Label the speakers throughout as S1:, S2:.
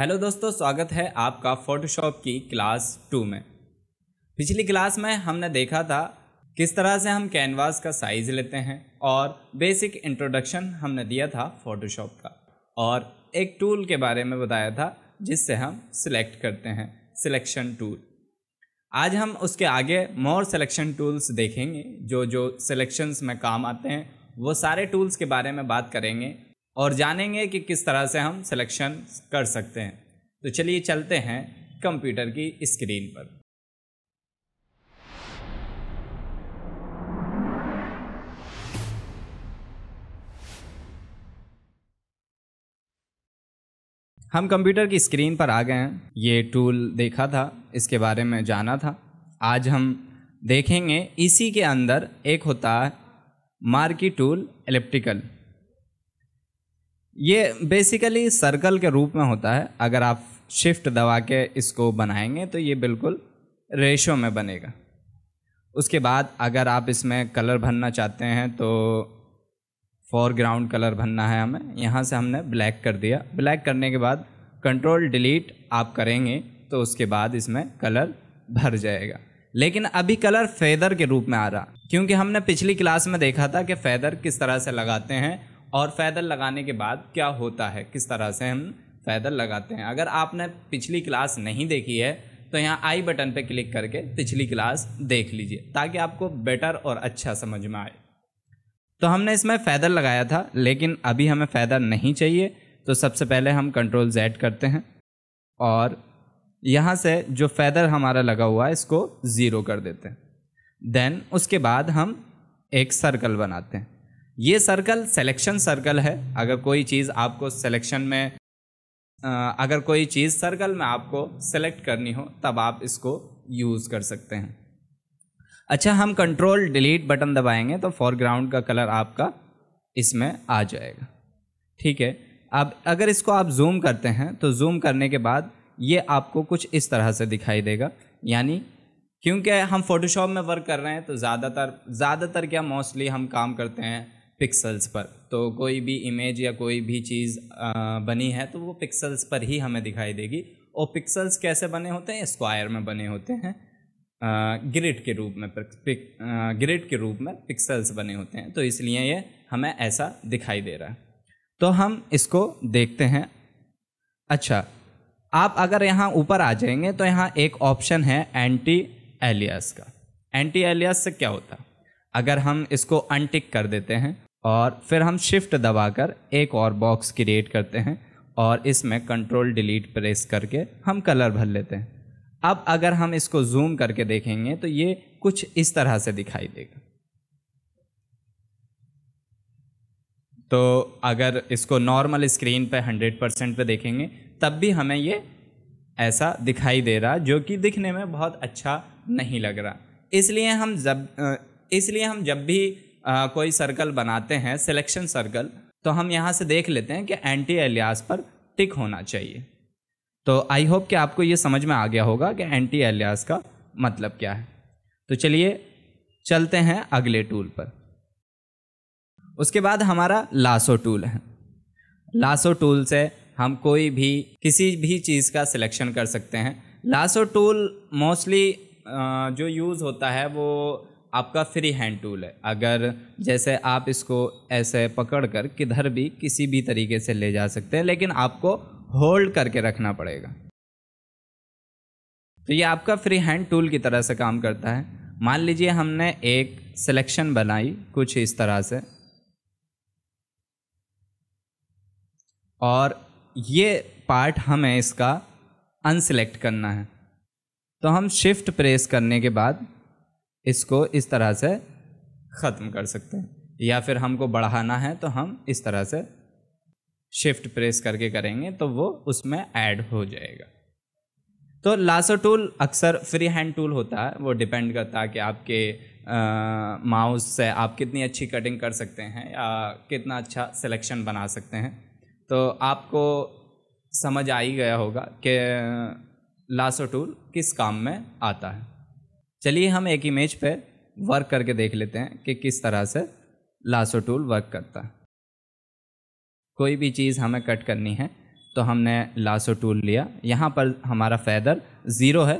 S1: hello दोस्तों स्वागत है आपका फोटोशॉप की क्लास टू में पिछली क्लास में हमने देखा था किस तरह से हम कैनवास का साइज़ लेते हैं और बेसिक इंट्रोडक्शन हमने दिया था फोटोशॉप का और एक टूल के बारे में बताया था जिससे हम सिलेक्ट करते हैं सिलेक्शन टूल आज हम उसके आगे मोर सिलेक्शन टूल्स देखेंगे जो जो सिलेक्शंस में काम आते हैं वो सारे टूल्स के बारे में बात करेंगे और जानेंगे कि किस तरह से हम सिलेक्शन कर सकते हैं तो चलिए चलते हैं कंप्यूटर की स्क्रीन पर हम कंप्यूटर की स्क्रीन पर आ गए हैं ये टूल देखा था इसके बारे में जाना था आज हम देखेंगे इसी के अंदर एक होता है मार्की टूल एलिप्टिकल ये बेसिकली सर्कल के रूप में होता है अगर आप शिफ्ट दबा के इसको बनाएंगे तो ये बिल्कुल रेशो में बनेगा उसके बाद अगर आप इसमें कलर भरना चाहते हैं तो फोरग्राउंड कलर भरना है हमें यहाँ से हमने ब्लैक कर दिया ब्लैक करने के बाद कंट्रोल डिलीट आप करेंगे तो उसके बाद इसमें कलर भर जाएगा लेकिन अभी कलर फेदर के रूप में आ रहा क्योंकि हमने पिछली क्लास में देखा था कि फेदर किस तरह से लगाते हैं और फ़ैदल लगाने के बाद क्या होता है किस तरह से हम फ़ैदल लगाते हैं अगर आपने पिछली क्लास नहीं देखी है तो यहाँ आई बटन पर क्लिक करके पिछली क्लास देख लीजिए ताकि आपको बेटर और अच्छा समझ में आए तो हमने इसमें फ़ैदल लगाया था लेकिन अभी हमें फैदर नहीं चाहिए तो सबसे पहले हम कंट्रोल जेड करते हैं और यहाँ से जो फैदर हमारा लगा हुआ है इसको ज़ीरो कर देते हैं देन उसके बाद हम एक सर्कल बनाते हैं ये सर्कल सेलेक्शन सर्कल है अगर कोई चीज़ आपको सेलेक्शन में अगर कोई चीज़ सर्कल में आपको सेलेक्ट करनी हो तब आप इसको यूज़ कर सकते हैं अच्छा हम कंट्रोल डिलीट बटन दबाएंगे तो फोरग्राउंड का कलर आपका इसमें आ जाएगा ठीक है अब अगर इसको आप जूम करते हैं तो जूम करने के बाद ये आपको कुछ इस तरह से दिखाई देगा यानी क्योंकि हम फोटोशॉप में वर्क कर रहे हैं तो ज़्यादातर ज़्यादातर क्या मोस्टली हम काम करते हैं पिक्सल्स पर तो कोई भी इमेज या कोई भी चीज़ बनी है तो वो पिक्सल्स पर ही हमें दिखाई देगी और पिक्सल्स कैसे बने होते हैं स्क्वायर में बने होते हैं ग्रिड के रूप में ग्रिड के रूप में पिक्सल्स बने होते हैं तो इसलिए ये हमें ऐसा दिखाई दे रहा है तो हम इसको देखते हैं अच्छा आप अगर यहाँ ऊपर आ जाएंगे तो यहाँ एक ऑप्शन है एंटी एलियास का एंटी एलियास से क्या होता अगर हम इसको अनटिक कर देते हैं और फिर हम शिफ्ट दबाकर एक और बॉक्स क्रिएट करते हैं और इसमें कंट्रोल डिलीट प्रेस करके हम कलर भर लेते हैं अब अगर हम इसको जूम करके देखेंगे तो ये कुछ इस तरह से दिखाई देगा तो अगर इसको नॉर्मल स्क्रीन पे 100 परसेंट पर देखेंगे तब भी हमें ये ऐसा दिखाई दे रहा जो कि दिखने में बहुत अच्छा नहीं लग रहा इसलिए हम जब इसलिए हम जब भी आ, कोई सर्कल बनाते हैं सिलेक्शन सर्कल तो हम यहाँ से देख लेते हैं कि एंटी एलियास पर टिक होना चाहिए तो आई होप कि आपको ये समझ में आ गया होगा कि एंटी एलियास का मतलब क्या है तो चलिए चलते हैं अगले टूल पर उसके बाद हमारा लासो टूल है लासो टूल से हम कोई भी किसी भी चीज़ का सिलेक्शन कर सकते हैं लासो टूल मोस्टली जो यूज़ होता है वो आपका फ्री हैंड टूल है अगर जैसे आप इसको ऐसे पकड़ कर किधर भी किसी भी तरीके से ले जा सकते हैं लेकिन आपको होल्ड करके रखना पड़ेगा तो ये आपका फ्री हैंड टूल की तरह से काम करता है मान लीजिए हमने एक सिलेक्शन बनाई कुछ इस तरह से और ये पार्ट हमें इसका अनसेलेक्ट करना है तो हम शिफ्ट प्रेस करने के बाद इसको इस तरह से ख़त्म कर सकते हैं या फिर हमको बढ़ाना है तो हम इस तरह से शिफ्ट प्रेस करके करेंगे तो वो उसमें ऐड हो जाएगा तो लासो टूल अक्सर फ्री हैंड टूल होता है वो डिपेंड करता है कि आपके माउस से आप कितनी अच्छी कटिंग कर सकते हैं या कितना अच्छा सिलेक्शन बना सकते हैं तो आपको समझ आ ही गया होगा कि लासो टूल किस काम में आता है चलिए हम एक इमेज पे वर्क करके देख लेते हैं कि किस तरह से लासो टूल वर्क करता है कोई भी चीज़ हमें कट करनी है तो हमने लासो टूल लिया यहाँ पर हमारा फैदर ज़ीरो है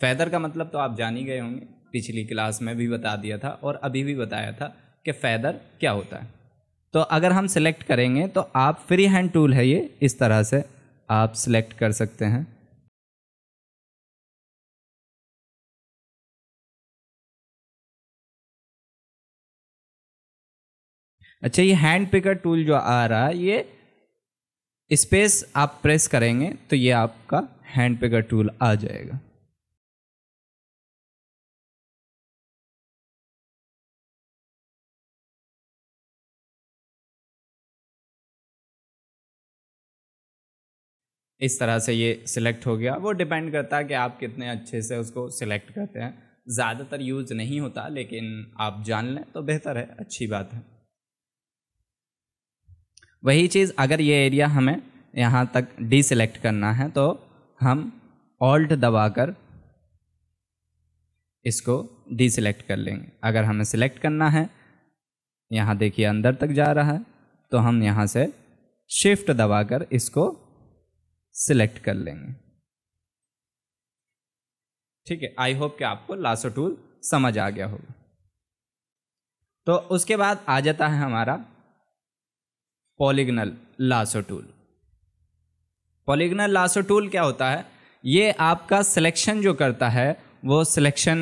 S1: फैदर का मतलब तो आप जान ही गए होंगे पिछली क्लास में भी बता दिया था और अभी भी बताया था कि फैदर क्या होता है तो अगर हम सिलेक्ट करेंगे तो आप फ्री हैंड टूल है ये इस तरह से आप सिलेक्ट कर सकते हैं अच्छा ये हैंड पिकर टूल जो आ रहा है ये स्पेस आप प्रेस करेंगे तो ये आपका हैंड पिकर टूल आ जाएगा इस तरह से ये सिलेक्ट हो गया वो डिपेंड करता है कि आप कितने अच्छे से उसको सिलेक्ट करते हैं ज़्यादातर यूज़ नहीं होता लेकिन आप जान लें तो बेहतर है अच्छी बात है वही चीज़ अगर ये एरिया हमें यहाँ तक डिसेलेक्ट करना है तो हम ऑल्ट दबाकर इसको डिसेलेक्ट कर लेंगे अगर हमें सेलेक्ट करना है यहाँ देखिए अंदर तक जा रहा है तो हम यहाँ से शिफ्ट दबाकर इसको सिलेक्ट कर लेंगे ठीक है आई होप कि आपको लासो टूल समझ आ गया होगा तो उसके बाद आ जाता है हमारा polygonal lasso tool polygonal lasso tool क्या होता है ये आपका सिलेक्शन जो करता है वो सिलेक्शन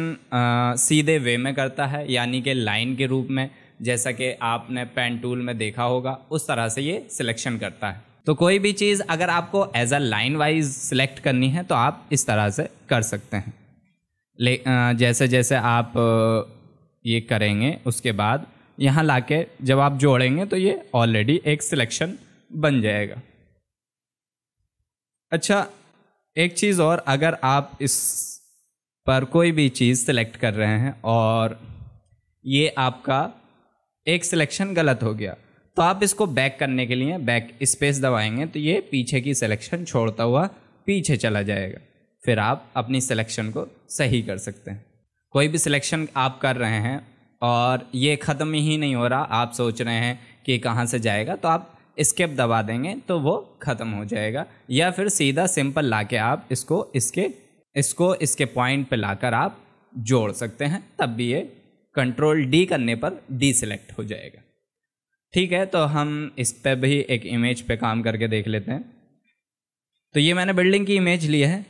S1: सीधे वे में करता है यानी कि लाइन के रूप में जैसा कि आपने पेन टूल में देखा होगा उस तरह से ये सिलेक्शन करता है तो कोई भी चीज़ अगर आपको as a line wise select करनी है तो आप इस तरह से कर सकते हैं ले जैसे जैसे आप ये करेंगे उसके बाद यहाँ ला के जब आप जोड़ेंगे तो ये ऑलरेडी एक सिलेक्शन बन जाएगा अच्छा एक चीज़ और अगर आप इस पर कोई भी चीज़ सेलेक्ट कर रहे हैं और ये आपका एक सिलेक्शन गलत हो गया तो आप इसको बैक करने के लिए बैक स्पेस दबाएंगे तो ये पीछे की सिलेक्शन छोड़ता हुआ पीछे चला जाएगा फिर आप अपनी सिलेक्शन को सही कर सकते हैं कोई भी सिलेक्शन आप कर रहे हैं और ये ख़त्म ही नहीं हो रहा आप सोच रहे हैं कि कहाँ से जाएगा तो आप स्केप दबा देंगे तो वो ख़त्म हो जाएगा या फिर सीधा सिंपल ला के आप इसको इसके इसको इसके पॉइंट पे लाकर आप जोड़ सकते हैं तब भी ये कंट्रोल डी करने पर डी सेलेक्ट हो जाएगा ठीक है तो हम इस पर भी एक इमेज पे काम करके देख लेते हैं तो ये मैंने बिल्डिंग की इमेज ली है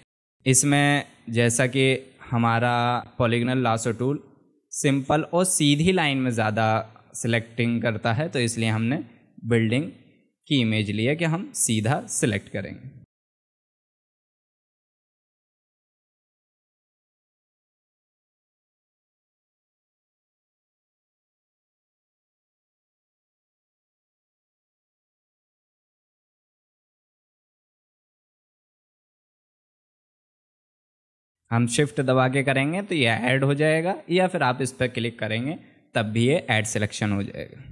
S1: इसमें जैसा कि हमारा पॉलीगनल लासो टूल सिंपल और सीधी लाइन में ज़्यादा सिलेक्टिंग करता है तो इसलिए हमने बिल्डिंग की इमेज लिया कि हम सीधा सिलेक्ट करेंगे हम शिफ्ट दबा के करेंगे तो ये ऐड हो जाएगा या फिर आप इस पर क्लिक करेंगे तब भी ये ऐड सिलेक्शन हो जाएगा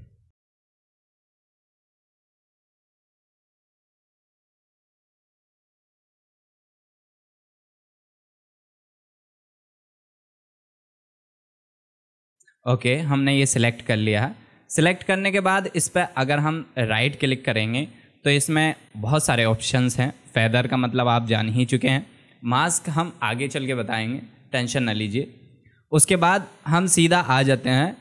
S1: ओके okay, हमने ये सिलेक्ट कर लिया है सिलेक्ट करने के बाद इस पर अगर हम राइट क्लिक करेंगे तो इसमें बहुत सारे ऑप्शंस हैं फैदर का मतलब आप जान ही चुके हैं मास्क हम आगे चल के बताएंगे टेंशन ना लीजिए उसके बाद हम सीधा आ जाते हैं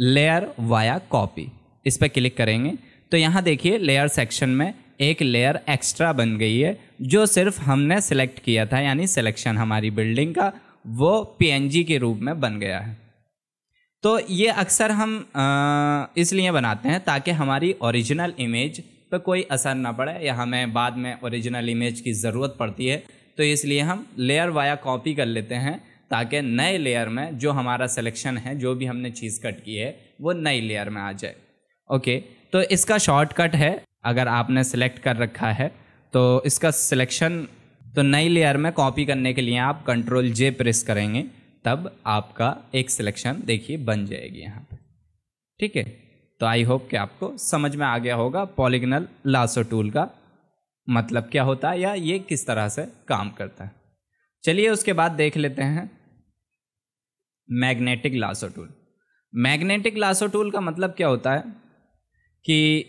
S1: लेयर वाया कॉपी इस पर क्लिक करेंगे तो यहाँ देखिए लेयर सेक्शन में एक लेयर एक्स्ट्रा बन गई है जो सिर्फ हमने सेलेक्ट किया था यानी सिलेक्शन हमारी बिल्डिंग का वो पीएनजी के रूप में बन गया है तो ये अक्सर हम इसलिए बनाते हैं ताकि हमारी ओरिजिनल इमेज पर कोई असर ना पड़े या हमें बाद में ओरिजिनल इमेज की ज़रूरत पड़ती है तो इसलिए हम लेयर वाया कॉपी कर लेते हैं ताकि नए लेयर में जो हमारा सिलेक्शन है जो भी हमने चीज़ कट की है वो नई लेयर में आ जाए ओके तो इसका शॉर्टकट है अगर आपने सेलेक्ट कर रखा है तो इसका सिलेक्शन तो नई लेयर में कॉपी करने के लिए आप कंट्रोल जे प्रेस करेंगे तब आपका एक सिलेक्शन देखिए बन जाएगी यहाँ पर ठीक है तो आई होप कि आपको समझ में आ गया होगा पॉलिगनल लासो टूल का मतलब क्या होता है या ये किस तरह से काम करता है चलिए उसके बाद देख लेते हैं magnetic lasso tool magnetic lasso tool का मतलब क्या होता है कि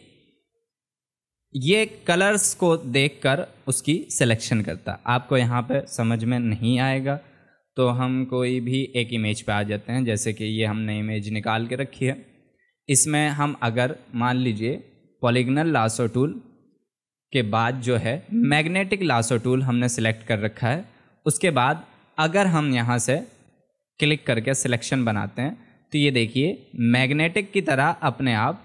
S1: ये कलर्स को देखकर उसकी सिलेक्शन करता आपको यहाँ पे समझ में नहीं आएगा तो हम कोई भी एक इमेज पे आ जाते हैं जैसे कि ये हमने इमेज निकाल के रखी है इसमें हम अगर मान लीजिए पॉलीगनल लासो टूल के बाद जो है मैग्नेटिक लासो टूल हमने सेलेक्ट कर रखा है उसके बाद अगर हम यहाँ से क्लिक करके सिलेक्शन बनाते हैं तो ये देखिए मैग्नेटिक की तरह अपने आप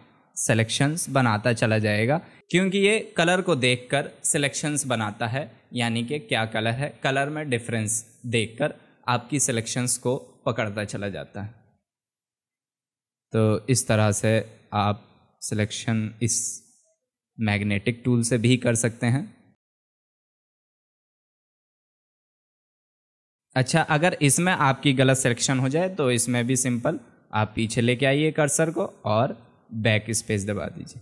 S1: सिलेक्शंस बनाता चला जाएगा क्योंकि ये कलर को देखकर सिलेक्शंस बनाता है यानी कि क्या कलर है कलर में डिफरेंस देखकर आपकी सिलेक्शंस को पकड़ता चला जाता है तो इस तरह से आप सिलेक्शन इस मैग्नेटिक टूल से भी कर सकते हैं अच्छा अगर इसमें आपकी गलत सिलेक्शन हो जाए तो इसमें भी सिंपल आप पीछे लेके आइए कर्सर को और बैक स्पेस दबा दीजिए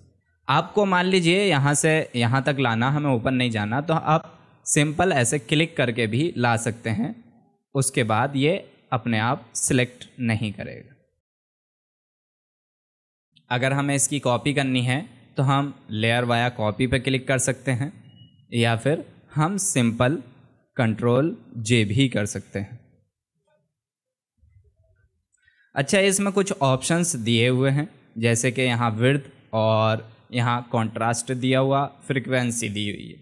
S1: आपको मान लीजिए यहाँ से यहाँ तक लाना हमें ऊपर नहीं जाना तो आप सिंपल ऐसे क्लिक करके भी ला सकते हैं उसके बाद ये अपने आप सिलेक्ट नहीं करेगा अगर हमें इसकी कॉपी करनी है तो हम लेयर वाया कॉपी पर क्लिक कर सकते हैं या फिर हम सिंपल कंट्रोल जे भी कर सकते हैं अच्छा इसमें कुछ ऑप्शंस दिए हुए हैं जैसे कि यहाँ वर्थ और यहाँ कंट्रास्ट दिया हुआ फ्रिक्वेंसी दी हुई है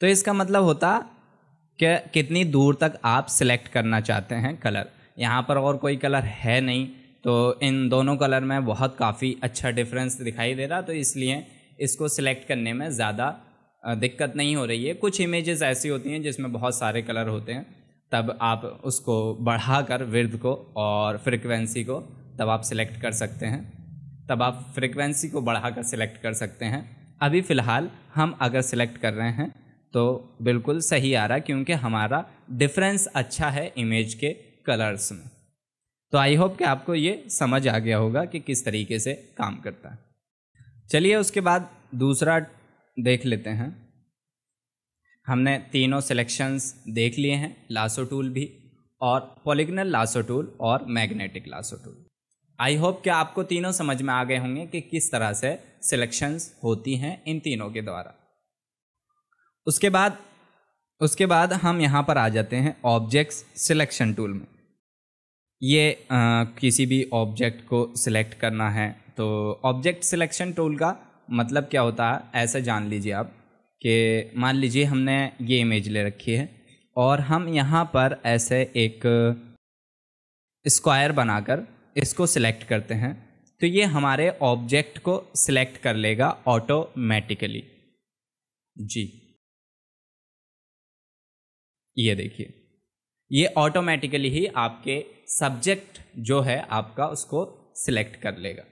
S1: तो इसका मतलब होता कि कितनी दूर तक आप सिलेक्ट करना चाहते हैं कलर यहाँ पर और कोई कलर है नहीं तो इन दोनों कलर में बहुत काफ़ी अच्छा डिफरेंस दिखाई दे रहा तो इसलिए इसको सिलेक्ट करने में ज़्यादा दिक्कत नहीं हो रही है कुछ इमेजेस ऐसी होती हैं जिसमें बहुत सारे कलर होते हैं तब आप उसको बढ़ा कर विर्ध को और फ्रिक्वेंसी को तब आप सिलेक्ट कर सकते हैं तब आप फ्रिक्वेंसी को बढ़ा कर सिलेक्ट कर सकते हैं अभी फ़िलहाल हम अगर सिलेक्ट कर रहे हैं तो बिल्कुल सही आ रहा क्योंकि हमारा डिफरेंस अच्छा है इमेज के कलर्स में तो आई होप कि आपको ये समझ आ गया होगा कि किस तरीके से काम करता है चलिए उसके बाद दूसरा देख लेते हैं हमने तीनों सिलेक्शंस देख लिए हैं लासो टूल भी और पॉलिग्नल लासो टूल और magnetic lasso tool I hope कि आपको तीनों समझ में आ गए होंगे कि किस तरह से सिलेक्शंस होती हैं इन तीनों के द्वारा उसके बाद उसके बाद हम यहाँ पर आ जाते हैं ऑब्जेक्ट्स सिलेक्शन टूल में ये आ, किसी भी ऑब्जेक्ट को सिलेक्ट करना है तो ऑब्जेक्ट सिलेक्शन टूल का मतलब क्या होता है ऐसा जान लीजिए आप कि मान लीजिए हमने ये इमेज ले रखी है और हम यहाँ पर ऐसे एक स्क्वायर बनाकर इसको सिलेक्ट करते हैं तो ये हमारे ऑब्जेक्ट को सिलेक्ट कर लेगा ऑटोमेटिकली जी ये देखिए ये ऑटोमेटिकली ही आपके सब्जेक्ट जो है आपका उसको सिलेक्ट कर लेगा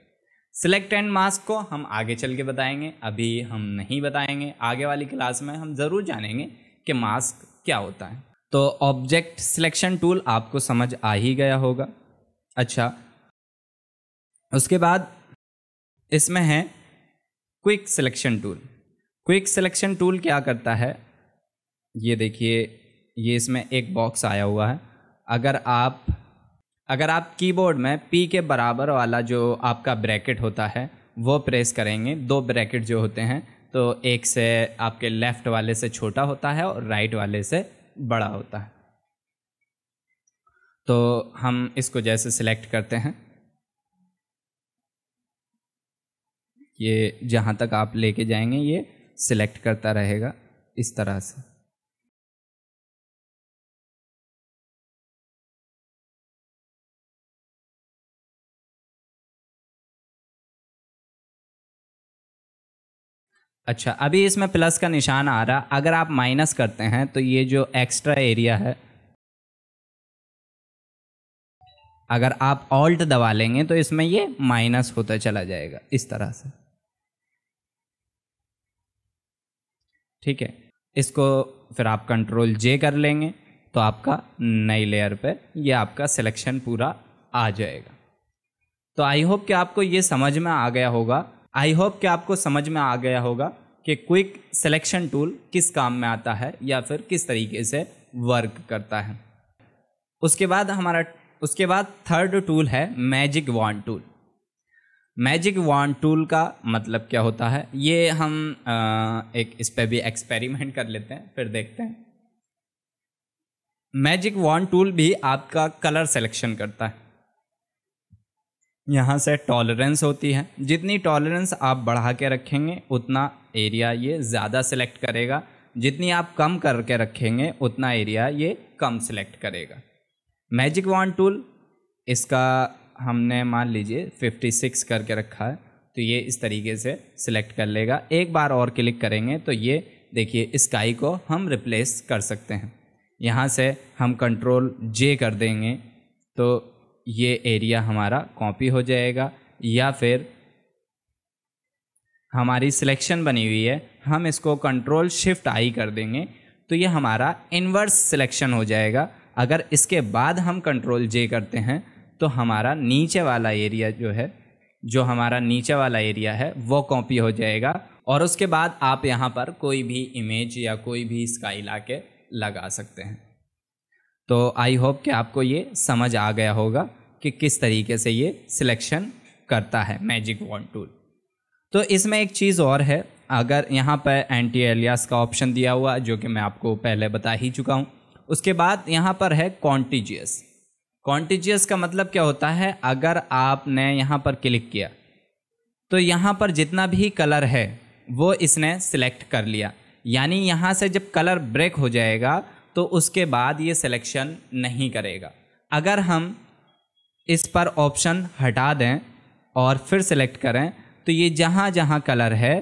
S1: सिलेक्ट एंड मास्क को हम आगे चल के बताएंगे अभी हम नहीं बताएंगे आगे वाली क्लास में हम ज़रूर जानेंगे कि मास्क क्या होता है तो ऑब्जेक्ट सिलेक्शन टूल आपको समझ आ ही गया होगा अच्छा उसके बाद इसमें है quick selection tool quick selection tool क्या करता है ये देखिए ये इसमें एक बॉक्स आया हुआ है अगर आप अगर आप कीबोर्ड में पी के बराबर वाला जो आपका ब्रैकेट होता है वो प्रेस करेंगे दो ब्रैकेट जो होते हैं तो एक से आपके लेफ़्ट वाले से छोटा होता है और राइट वाले से बड़ा होता है तो हम इसको जैसे सिलेक्ट करते हैं ये जहाँ तक आप लेके जाएंगे ये सिलेक्ट करता रहेगा इस तरह से अच्छा अभी इसमें प्लस का निशान आ रहा अगर आप माइनस करते हैं तो ये जो एक्स्ट्रा एरिया है अगर आप ऑल्ट दबा लेंगे तो इसमें ये माइनस होता चला जाएगा इस तरह से ठीक है इसको फिर आप कंट्रोल जे कर लेंगे तो आपका नई लेयर पे ये आपका सिलेक्शन पूरा आ जाएगा तो आई होप कि आपको ये समझ में आ गया होगा आई होप कि आपको समझ में आ गया होगा कि क्विक सिलेक्शन टूल किस काम में आता है या फिर किस तरीके से वर्क करता है उसके बाद हमारा उसके बाद थर्ड टूल है magic wand tool magic wand tool का मतलब क्या होता है ये हम आ, एक इस पर भी एक्सपेरिमेंट कर लेते हैं फिर देखते हैं मैजिक वॉन्ट टूल भी आपका कलर सेलेक्शन करता है यहाँ से टॉलरेंस होती है जितनी टॉलरेंस आप बढ़ा के रखेंगे उतना एरिया ये ज़्यादा सेलेक्ट करेगा जितनी आप कम करके रखेंगे उतना एरिया ये कम सेलेक्ट करेगा मैजिक वन टूल इसका हमने मान लीजिए 56 करके रखा है तो ये इस तरीके से सिलेक्ट कर लेगा एक बार और क्लिक करेंगे तो ये देखिए स्काई को हम रिप्लेस कर सकते हैं यहाँ से हम कंट्रोल जे कर देंगे तो ये एरिया हमारा कॉपी हो जाएगा या फिर हमारी सिलेक्शन बनी हुई है हम इसको कंट्रोल शिफ्ट आई कर देंगे तो ये हमारा इन्वर्स सिलेक्शन हो जाएगा अगर इसके बाद हम कंट्रोल जे करते हैं तो हमारा नीचे वाला एरिया जो है जो हमारा नीचे वाला एरिया है वो कॉपी हो जाएगा और उसके बाद आप यहाँ पर कोई भी इमेज या कोई भी स्काई ला लगा सकते हैं तो आई होप कि आपको ये समझ आ गया होगा कि किस तरीके से ये सिलेक्शन करता है मैजिक वॉन्ड टूल तो इसमें एक चीज़ और है अगर यहाँ पर एंटी एलियास का ऑप्शन दिया हुआ जो कि मैं आपको पहले बता ही चुका हूँ उसके बाद यहाँ पर है कॉन्टीजियस कॉन्टीजियस का मतलब क्या होता है अगर आपने यहाँ पर क्लिक किया तो यहाँ पर जितना भी कलर है वो इसने सिलेक्ट कर लिया यानी यहाँ से जब कलर ब्रेक हो जाएगा तो उसके बाद ये सिलेक्शन नहीं करेगा अगर हम इस पर ऑप्शन हटा दें और फिर सिलेक्ट करें तो ये जहाँ जहाँ कलर है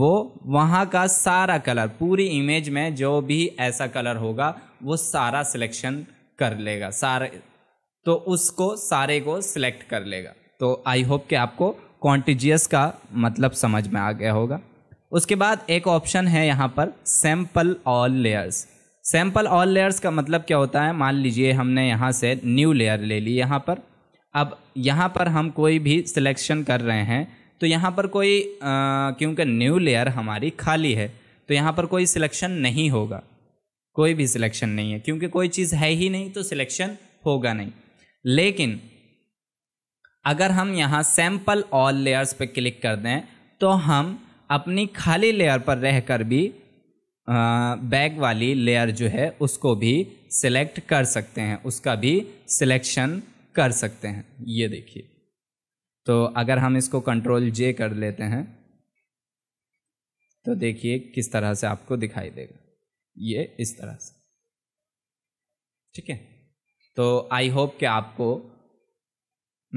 S1: वो वहाँ का सारा कलर पूरी इमेज में जो भी ऐसा कलर होगा वो सारा सिलेक्शन कर लेगा सारे तो उसको सारे को सिलेक्ट कर लेगा तो आई होप कि आपको क्वान्टिजियस का मतलब समझ में आ गया होगा उसके बाद एक ऑप्शन है यहाँ पर sample all layers sample all layers का मतलब क्या होता है मान लीजिए हमने यहाँ से न्यू लेयर ले ली यहाँ पर अब यहाँ पर हम कोई भी सिलेक्शन कर रहे हैं तो यहाँ पर कोई क्योंकि न्यू लेयर हमारी खाली है तो यहाँ पर कोई सिलेक्शन नहीं होगा कोई भी सिलेक्शन नहीं है क्योंकि कोई चीज़ है ही नहीं तो सिलेक्शन होगा नहीं लेकिन अगर हम यहाँ सैम्पल ऑल लेयर्स पर क्लिक कर दें तो हम अपनी खाली लेयर पर रहकर भी बैग वाली लेयर जो है उसको भी सिलेक्ट कर सकते हैं उसका भी सिलेक्शन कर सकते हैं ये देखिए तो अगर हम इसको कंट्रोल जे कर लेते हैं तो देखिए किस तरह से आपको दिखाई देगा ये इस तरह से ठीक है तो आई होप कि आपको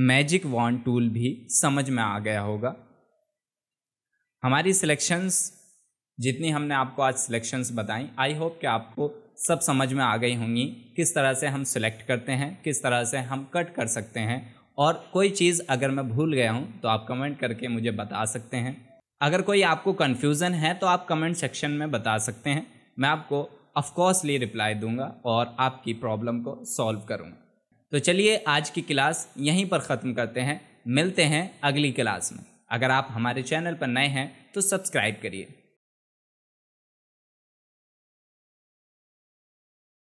S1: मैजिक वॉन्ड टूल भी समझ में आ गया होगा हमारी सिलेक्शंस जितनी हमने आपको आज सिलेक्शंस बताई आई होप कि आपको सब समझ में आ गई होंगी किस तरह से हम सिलेक्ट करते हैं किस तरह से हम कट कर सकते हैं और कोई चीज़ अगर मैं भूल गया हूँ तो आप कमेंट करके मुझे बता सकते हैं अगर कोई आपको कन्फ्यूज़न है तो आप कमेंट सेक्शन में बता सकते हैं मैं आपको ऑफकोर्सली रिप्लाई दूंगा और आपकी प्रॉब्लम को सॉल्व करूँगा तो चलिए आज की क्लास यहीं पर ख़त्म करते हैं मिलते हैं अगली क्लास में अगर आप हमारे चैनल पर नए हैं तो सब्सक्राइब करिए